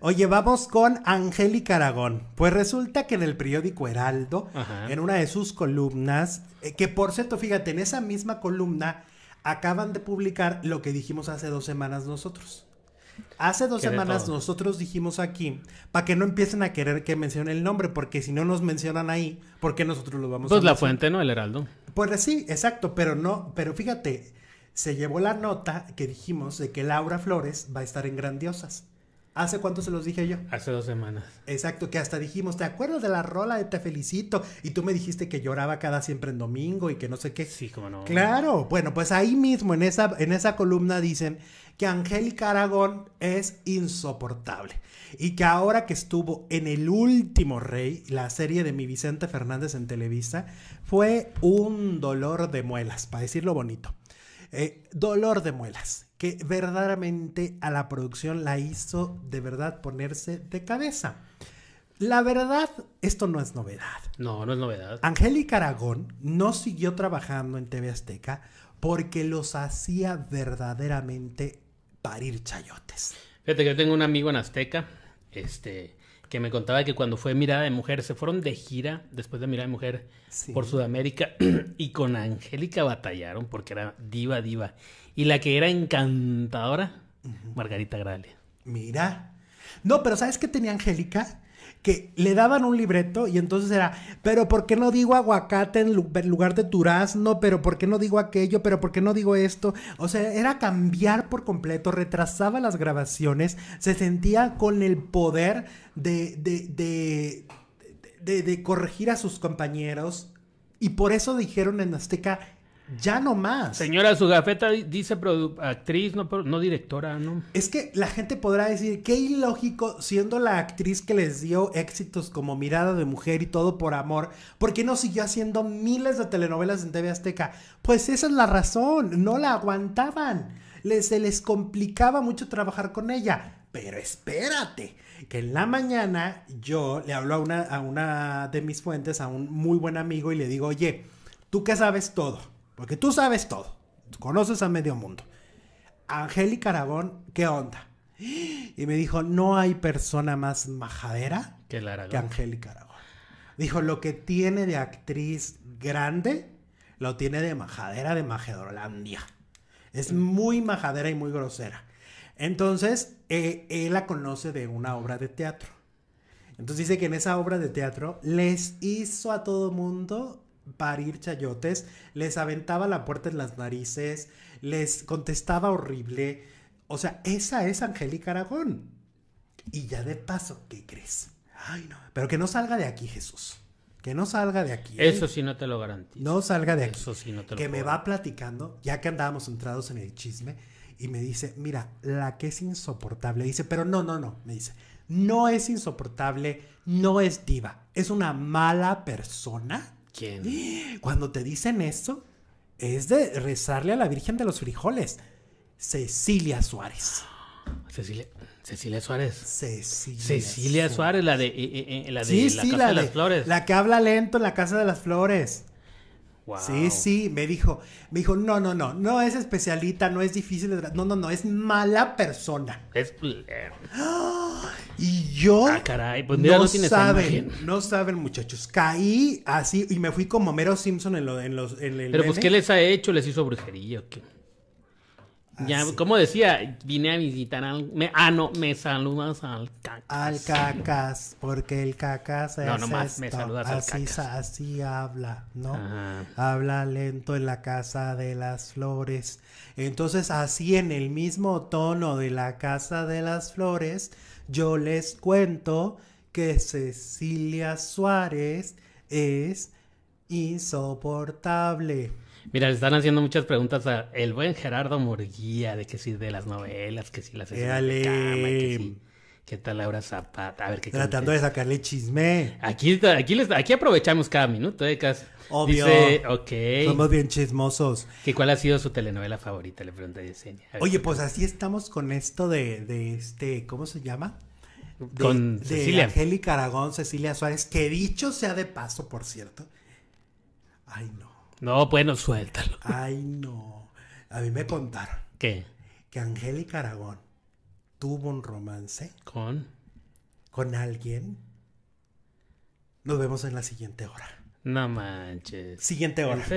Oye, vamos con Angélica Aragón. Pues resulta que en el periódico Heraldo, en una de sus columnas, eh, que por cierto, fíjate, en esa misma columna acaban de publicar lo que dijimos hace dos semanas nosotros. Hace dos semanas nosotros dijimos aquí, para que no empiecen a querer que mencione el nombre, porque si no nos mencionan ahí, ¿por qué nosotros lo vamos a a Pues la fuente, ¿no? El Heraldo. Pues sí, exacto, pero no, pero fíjate, se llevó la nota que dijimos de que Laura Flores va a estar en Grandiosas. ¿Hace cuánto se los dije yo? Hace dos semanas. Exacto, que hasta dijimos, ¿te acuerdas de la rola de Te Felicito? Y tú me dijiste que lloraba cada siempre en domingo y que no sé qué. Sí, como no. Claro, bueno, pues ahí mismo en esa, en esa columna dicen que Angélica Aragón es insoportable y que ahora que estuvo en El Último Rey, la serie de mi Vicente Fernández en Televisa, fue un dolor de muelas, para decirlo bonito. Eh, dolor de muelas, que verdaderamente a la producción la hizo de verdad ponerse de cabeza. La verdad, esto no es novedad. No, no es novedad. Angélica Aragón no siguió trabajando en TV Azteca porque los hacía verdaderamente parir chayotes. Fíjate que yo tengo un amigo en Azteca, este, que me contaba que cuando fue Mirada de Mujer, se fueron de gira después de Mirada de Mujer por Sudamérica y con Angélica batallaron porque era diva, diva. Y la que era encantadora, Margarita Gralia. Mira. No, pero ¿sabes qué tenía Angélica? que le daban un libreto y entonces era, pero ¿por qué no digo aguacate en lugar de durazno? ¿Pero por qué no digo aquello? ¿Pero por qué no digo esto? O sea, era cambiar por completo, retrasaba las grabaciones, se sentía con el poder de, de, de, de, de corregir a sus compañeros y por eso dijeron en Azteca ya no más. Señora Zugafeta dice actriz, no, directora, ¿no? Es que la gente podrá decir, qué ilógico, siendo la actriz que les dio éxitos como Mirada de Mujer y todo por amor, ¿por qué no siguió haciendo miles de telenovelas en TV Azteca? Pues esa es la razón, no la aguantaban. se les complicaba mucho trabajar con ella. Pero espérate, que en la mañana yo le hablo a una, a una de mis fuentes, a un muy buen amigo, y le digo, oye, tú que sabes todo porque tú sabes todo. Conoces a medio mundo. Angélica Aragón, ¿qué onda? Y me dijo, no hay persona más majadera que, Angélica Aragón. Dijo, lo que tiene de actriz grande, lo tiene de majadera de Majedolandia. Es muy majadera y muy grosera. Entonces, él e, e, la conoce de una obra de teatro. Entonces dice que en esa obra de teatro les hizo a todo mundo parir chayotes, les aventaba la puerta en las narices, les contestaba horrible. O sea, esa es Angélica Aragón. Y ya de paso, ¿qué crees? Ay, no. Pero que no salga de aquí, Jesús. Que no salga de aquí. Eso sí no te lo garantizo. No salga de aquí. Eso sí no te lo Que me va platicando, ya que andábamos entrados en el chisme, y me dice, mira, la que es insoportable. Dice, pero no, no, no. Me dice, no es insoportable, no es diva. Es una mala persona ¿Quién? Cuando te dicen eso, es de rezarle a la Virgen de los Frijoles. Cecilia Suárez. Cecilia, Cecilia Suárez. Cecilia, Cecilia Suárez. la de, eh, eh, eh, la de la Casa de, las Flores. La que habla lento en la Casa de las Flores. Sí, sí, me dijo, me dijo, no, no, no, no es especialita, no es difícil, de no, no, no, es mala persona. Es... Y yo. Ah, caray, pues no, saben, no saben, muchachos. Caí así y me fui como Mero Simpson en, lo, en los. En el Pero pues, ¿qué les ha hecho? ¿Les hizo brujería o qué? Ah, ya, como decía, vine a visitar al. ah, no, me saludas al cacas. Al cacas, porque el cacas es. No, nomás me saludas al cacas. Así habla, ¿no? Habla lento en la casa de las flores. Entonces, así en el mismo tono de la casa de las flores, yo les cuento que Cecilia Suárez es insoportable. Mira, le están haciendo muchas preguntas a el buen Gerardo Murguía, de que sí, de las novelas, que sí, las escenas de cama, que sí. ¿Qué tal Laura Zapata? A ver qué Tratando de sacarle chisme. Aquí, aquí, les, aprovechamos cada minuto, de ¿eh, Cas? Obvio. Dice, ok. Somos bien chismosos. ¿Que ¿Cuál ha sido su telenovela favorita? Le pregunta Yesenia. Oye, pues así estamos con esto de, de este, ¿cómo se llama? con Cecilia. Angélica Aragón, Cecilia Suárez, que dicho sea de paso, por cierto. Ay, no. No, bueno, suéltalo. Ay, no. A mí me contaron. ¿Qué? Que Angélica Aragón tuvo un romance. ¿Con? Con alguien. Nos vemos en la siguiente hora. No manches. Siguiente hora.